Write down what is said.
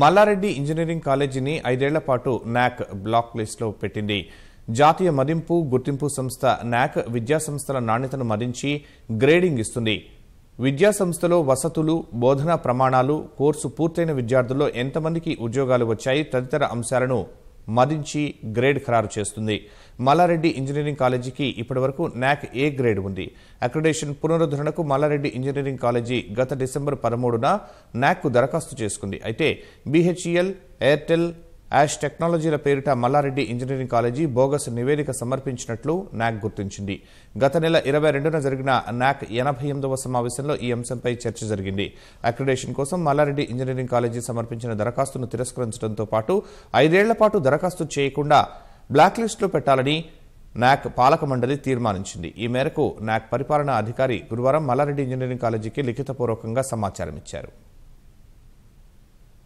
Mallareddy engineering కాలేజీని ఐదేళ్ల పాటు నాక్ బ్లాక్ లిస్టులో పెట్టింది జాతీయ మదింపు గుర్తింపు సంస్థ నాక్ విద్యాసంస్థల నాణ్యతను మదించి గ్రేడింగ్ ఇస్తుంది విద్యాసంస్థలో వసతులు బోధనా ప్రమాణాలు కోర్సు పూర్తయిన విద్యార్థుల్లో ఎంతమందికి ఉద్యోగాలు వచ్చాయి తదితర అంశాలను మదించి గ్రేడ్ ఖరారు చేస్తుంది మల్లారెడ్డి ఇంజనీరింగ్ కాలేజీకి ఇప్పటివరకు నాక్ ఏ గ్రేడ్ ఉంది అక్రిడేషన్ పునరుద్ధరణకు మల్లారెడ్డి ఇంజనీరింగ్ కాలేజీ గత డిసెంబర్ పదమూడున నాక్కు దరఖాస్తు చేసుకుంది అయితే బీహెచ్ఈఎల్ ఎయిర్టెల్ యాష్ టెక్నాలజీల పేరిట మల్లారెడ్డి ఇంజనీరింగ్ కాలేజీ బోగస్ నివేదిక సమర్పించినట్లు నాక్ గుర్తించింది గత నెల ఇరవై రెండున జరిగిన నాక్ ఎనభై ఎనిమిదవ సమావేశంలో ఈ అంశంపై చర్చ జరిగింది అక్రిడేషన్ కోసం మల్లారెడ్డి ఇంజనీరింగ్ కాలేజీ సమర్పించిన దరఖాస్తును తిరస్కరించడంతో పాటు ఐదేళ్ల పాటు దరఖాస్తు చేయకుండా బ్లాక్ లిస్టులో పెట్టాలని నాక్ పాలక మండలి తీర్మానించింది ఈ మేరకు నాక్ పరిపాలనా అధికారి గురువారం మల్లారెడ్డి ఇంజనీరింగ్ కాలేజీకి లిఖితపూర్వకంగా సమాచారం ఇచ్చారు